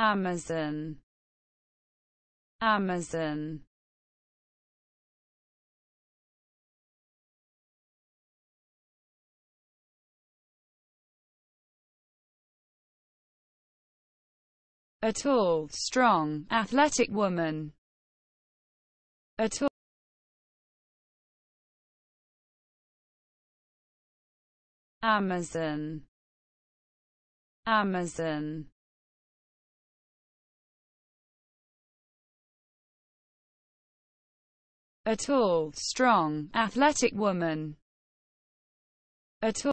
Amazon Amazon A tall, strong, athletic woman. A tall Amazon Amazon A tall, strong, athletic woman. A tall